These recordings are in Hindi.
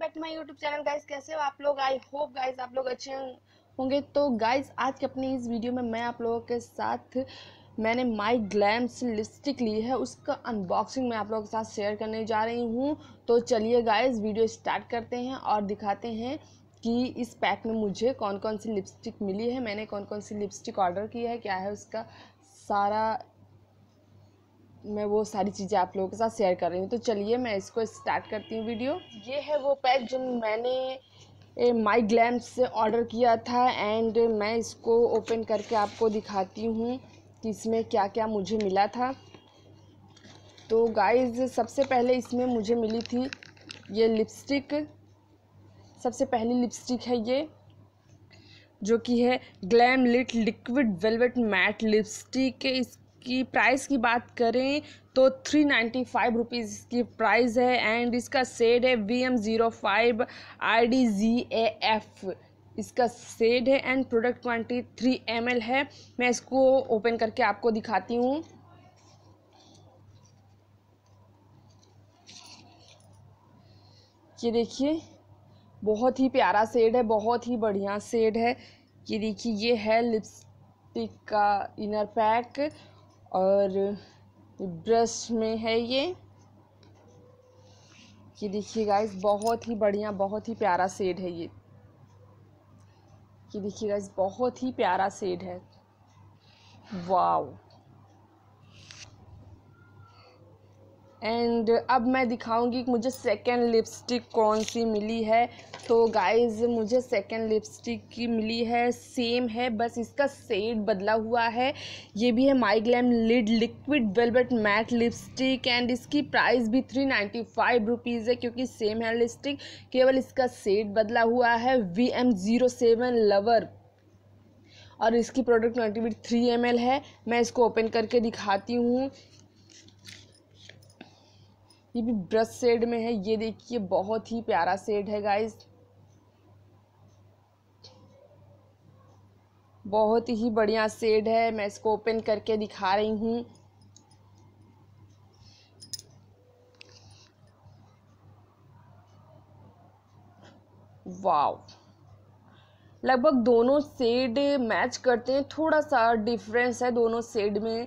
back to my YouTube channel guys कैसे हो आप लोग आई होप गाइस आप लोग अच्छे होंगे तो गाइस आज के अपने इस वीडियो में मैं आप लोगों के साथ मैंने माई ग्लैम्स लिपस्टिक ली है उसका अनबॉक्सिंग मैं आप लोगों के साथ शेयर करने जा रही हूँ तो चलिए गाइस वीडियो स्टार्ट करते हैं और दिखाते हैं कि इस पैक में मुझे कौन कौन सी लिपस्टिक मिली है मैंने कौन कौन सी लिपस्टिक ऑर्डर की है क्या है उसका सारा मैं वो सारी चीज़ें आप लोगों के साथ शेयर कर रही हूँ तो चलिए मैं इसको स्टार्ट करती हूँ वीडियो ये है वो पैक जो मैंने माई ग्लैम्स से ऑर्डर किया था एंड मैं इसको ओपन करके आपको दिखाती हूँ कि इसमें क्या क्या मुझे मिला था तो गाइज सबसे पहले इसमें मुझे मिली थी ये लिपस्टिक सबसे पहली लिपस्टिक है ये जो कि है glam lit liquid velvet matte lipstick इस की प्राइस की बात करें तो थ्री नाइन्टी फाइव रुपीज़ इसकी प्राइस है एंड इसका सेड है V M zero five I D G A F इसका सेड है and product quantity three M L है मैं इसको ओपन करके आपको दिखाती हूँ ये देखिए बहुत ही प्यारा सेड है बहुत ही बढ़िया सेड है ये देखिए ये है लिपस्टिक का इनर पैक और ब्रश में है ये ये देखिए गाइस बहुत ही बढ़िया बहुत ही प्यारा सेड है ये ये देखिए गाइस बहुत ही प्यारा सेड है वाओ एंड uh, अब मैं दिखाऊंगी कि मुझे सेकेंड लिपस्टिक कौन सी मिली है तो गाइस मुझे सेकेंड लिपस्टिक की मिली है सेम है बस इसका सेड बदला हुआ है ये भी है my glam lit liquid velvet matte lipstick and इसकी प्राइस भी थ्री नाइन्टी फाइव रुपीज़ है क्योंकि सेम है लिपस्टिक केवल इसका सेड बदला हुआ है V M zero seven lover और इसकी प्रोडक्ट क्वान्टिटी थ्री एम है मैं इसको ओपन करके दिखाती हूँ ये भी ब्रश सेड में है ये देखिए बहुत ही प्यारा सेड है गाइस बहुत ही बढ़िया सेड है मैं इसको ओपन करके दिखा रही हूँ वाव लगभग दोनों सेड मैच करते हैं थोड़ा सा डिफरेंस है दोनों सेड में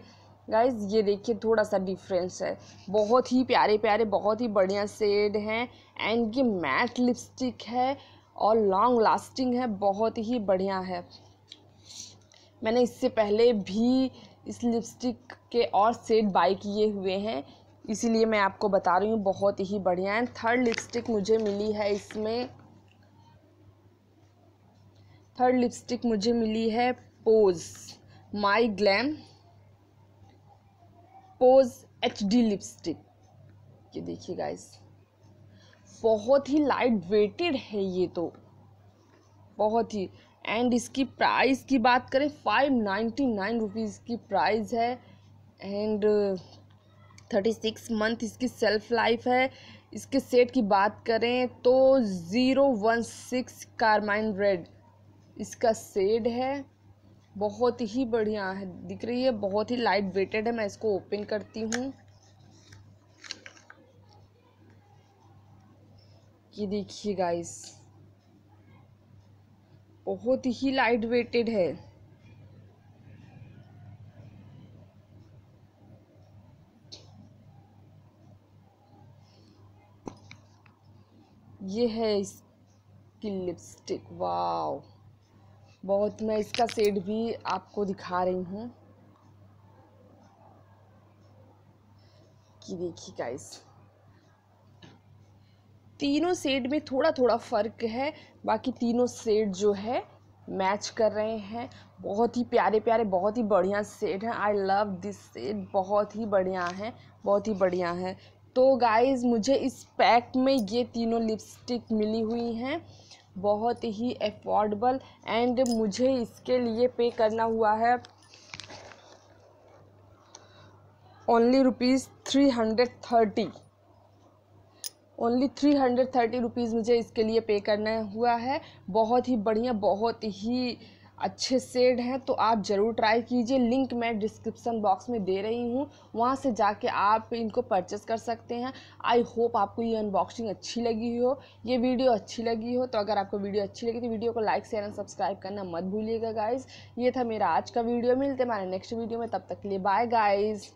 गाइज ये देखिए थोड़ा सा डिफरेंस है बहुत ही प्यारे प्यारे बहुत ही बढ़िया सेड हैं एंड ये मैट लिपस्टिक है और लॉन्ग लास्टिंग है बहुत ही बढ़िया है मैंने इससे पहले भी इस लिपस्टिक के और सेट बाई किए हुए हैं इसीलिए मैं आपको बता रही हूँ बहुत ही बढ़िया है थर्ड लिपस्टिक मुझे मिली है इसमें थर्ड लिपस्टिक मुझे मिली है pose my glam pose H D lipstick ये देखिए गाइस बहुत ही लाइट वेटेड है ये तो बहुत ही एंड इसकी प्राइस की बात करें फाइव नाइन्टी नाइन रुपीज़ की प्राइस है एंड थर्टी सिक्स मंथ इसकी सेल्फ लाइफ है इसके सेट की बात करें तो zero one six carmine red इसका सेड है बहुत ही बढ़िया है दिख रही है बहुत ही लाइट वेटेड है मैं इसको ओपन करती हूँ ये देखिए गाइस बहुत ही लाइट वेटेड है ये है इसकी लिपस्टिक वाव बहुत मैं इसका सेट भी आपको दिखा रही हूँ कि देखिए गाइस तीनों सेट में थोड़ा थोड़ा फ़र्क है बाकी तीनों सेट जो है मैच कर रहे हैं बहुत ही प्यारे प्यारे बहुत ही बढ़िया सेट हैं आई लव दिस सेट बहुत ही बढ़िया है बहुत ही बढ़िया है तो गाइज़ मुझे इस पैक में ये तीनों लिपस्टिक मिली हुई हैं बहुत ही अफोर्डेबल एंड मुझे इसके लिए पे करना हुआ है only rupees three hundred thirty only three hundred thirty rupees मुझे इसके लिए पे करना हुआ है बहुत ही बढ़िया बहुत ही अच्छे सेड हैं तो आप ज़रूर ट्राई कीजिए लिंक मैं डिस्क्रिप्सन बॉक्स में दे रही हूँ वहाँ से जाके आप इनको परचेस कर सकते हैं आई होप आपको ये अनबॉक्सिंग अच्छी लगी हो ये वीडियो अच्छी लगी हो तो अगर आपको वीडियो अच्छी लगी तो वीडियो को लाइक शेयर एंड सब्सक्राइब करना मत भूलिएगा गाइज ये था मेरा आज का वीडियो मिलते हमारे नेक्स्ट वीडियो में तब तक के लिए बाय गाइज़